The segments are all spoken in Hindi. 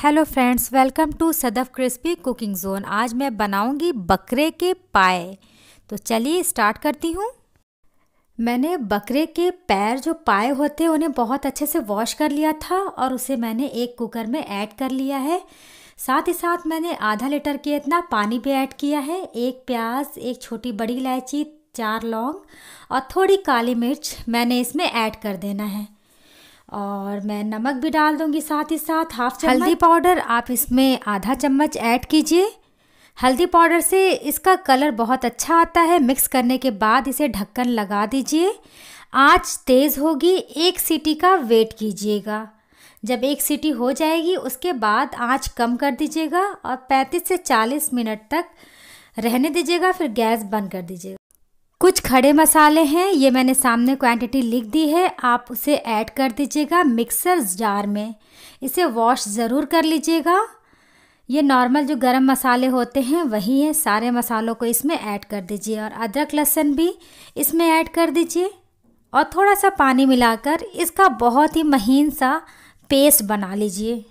hello friends welcome to Sadaf crispy cooking zone आज मैं बनाऊंगी बकरे के पाए तो चलिए स्टार्ट करती हूँ मैंने बकरे के पैर जो पाए होते हैं उन्हें बहुत अच्छे से वॉश कर लिया था और उसे मैंने एक कुकर में ऐड कर लिया है साथ ही साथ मैंने आधा लीटर के इतना पानी भी ऐड किया है एक प्याज एक छोटी बड़ी इलायची चार लौंग और थोड़ी काली मिर्च मैंने इसमें ऐड कर देना है और मैं नमक भी डाल दूंगी साथ ही साथ हाफ चम्मच हल्दी पाउडर आप इसमें आधा चम्मच ऐड कीजिए हल्दी पाउडर से इसका कलर बहुत अच्छा आता है मिक्स करने के बाद इसे ढक्कन लगा दीजिए आँच तेज़ होगी एक सीटी का वेट कीजिएगा जब एक सीटी हो जाएगी उसके बाद आँच कम कर दीजिएगा और 35 से 40 मिनट तक रहने दीजिएगा फिर गैस बंद कर दीजिएगा कुछ खड़े मसाले हैं ये मैंने सामने क्वांटिटी लिख दी है आप उसे ऐड कर दीजिएगा मिक्सर जार में इसे वॉश ज़रूर कर लीजिएगा ये नॉर्मल जो गरम मसाले होते हैं वही हैं सारे मसालों को इसमें ऐड कर दीजिए और अदरक लहसुन भी इसमें ऐड कर दीजिए और थोड़ा सा पानी मिलाकर इसका बहुत ही महीन सा पेस्ट बना लीजिए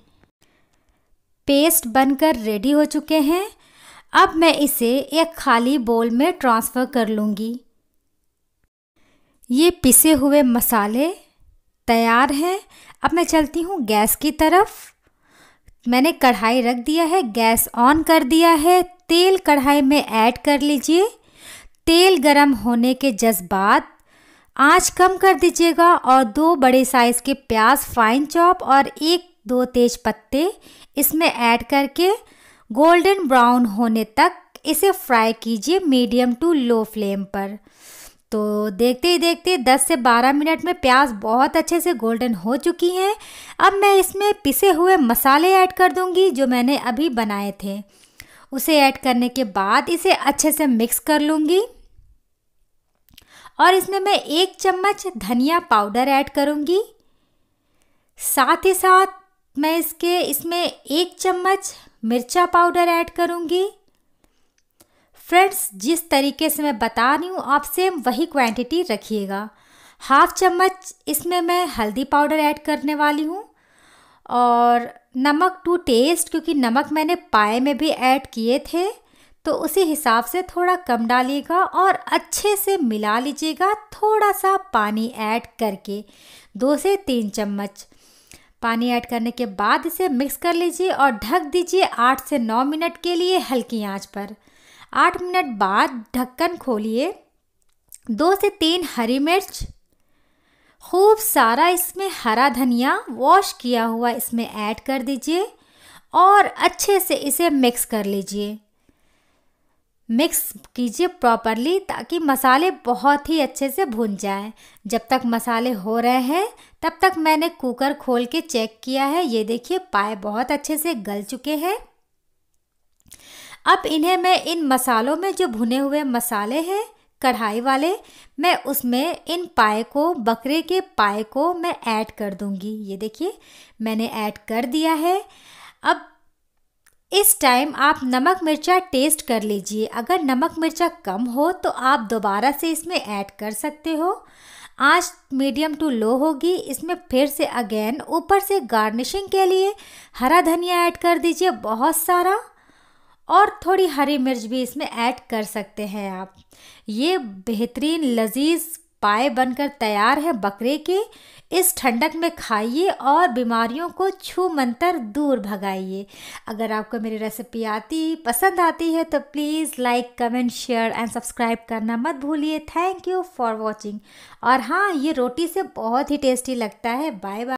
पेस्ट बनकर रेडी हो चुके हैं अब मैं इसे एक खाली बोल में ट्रांसफ़र कर लूँगी ये पिसे हुए मसाले तैयार हैं अब मैं चलती हूँ गैस की तरफ मैंने कढ़ाई रख दिया है गैस ऑन कर दिया है तेल कढ़ाई में ऐड कर लीजिए तेल गरम होने के जज्बात आंच कम कर दीजिएगा और दो बड़े साइज़ के प्याज फाइन चॉप और एक दो तेज पत्ते इसमें ऐड करके गोल्डन ब्राउन होने तक इसे फ्राई कीजिए मीडियम टू लो फ्लेम पर तो देखते ही देखते 10 से 12 मिनट में प्याज बहुत अच्छे से गोल्डन हो चुकी हैं अब मैं इसमें पिसे हुए मसाले ऐड कर दूंगी जो मैंने अभी बनाए थे उसे ऐड करने के बाद इसे अच्छे से मिक्स कर लूँगी और इसमें मैं एक चम्मच धनिया पाउडर ऐड करूँगी साथ ही साथ मैं इसके इसमें एक चम्मच मिर्चा पाउडर ऐड करूँगी फ्रेंड्स जिस तरीके से मैं बता रही हूँ आप सेम वही क्वांटिटी रखिएगा हाफ चम्मच इसमें मैं हल्दी पाउडर ऐड करने वाली हूँ और नमक टू टेस्ट क्योंकि नमक मैंने पाए में भी ऐड किए थे तो उसी हिसाब से थोड़ा कम डालिएगा और अच्छे से मिला लीजिएगा थोड़ा सा पानी ऐड करके दो से तीन चम्मच पानी ऐड करने के बाद इसे मिक्स कर लीजिए और ढक दीजिए आठ से नौ मिनट के लिए हल्की आंच पर आठ मिनट बाद ढक्कन खोलिए दो से तीन हरी मिर्च खूब सारा इसमें हरा धनिया वॉश किया हुआ इसमें ऐड कर दीजिए और अच्छे से इसे मिक्स कर लीजिए मिक्स कीजिए प्रॉपरली ताकि मसाले बहुत ही अच्छे से भुन जाएं जब तक मसाले हो रहे हैं तब तक मैंने कुकर खोल के चेक किया है ये देखिए पाए बहुत अच्छे से गल चुके हैं अब इन्हें मैं इन मसालों में जो भुने हुए मसाले हैं कढ़ाई वाले मैं उसमें इन पाए को बकरे के पाए को मैं ऐड कर दूंगी ये देखिए मैंने ऐड कर दिया है अब इस टाइम आप नमक मिर्चा टेस्ट कर लीजिए अगर नमक मिर्चा कम हो तो आप दोबारा से इसमें ऐड कर सकते हो आँच मीडियम टू लो होगी इसमें फिर से अगेन ऊपर से गार्निशिंग के लिए हरा धनिया ऐड कर दीजिए बहुत सारा और थोड़ी हरी मिर्च भी इसमें ऐड कर सकते हैं आप ये बेहतरीन लजीज उपाय बनकर तैयार है बकरे के इस ठंडक में खाइए और बीमारियों को छू मंतर दूर भगाइए अगर आपको मेरी रेसिपी आती पसंद आती है तो please like comment share and subscribe करना मत भूलिए थैंक यू फॉर वॉचिंग और हाँ ये रोटी से बहुत ही टेस्टी लगता है बाय बाय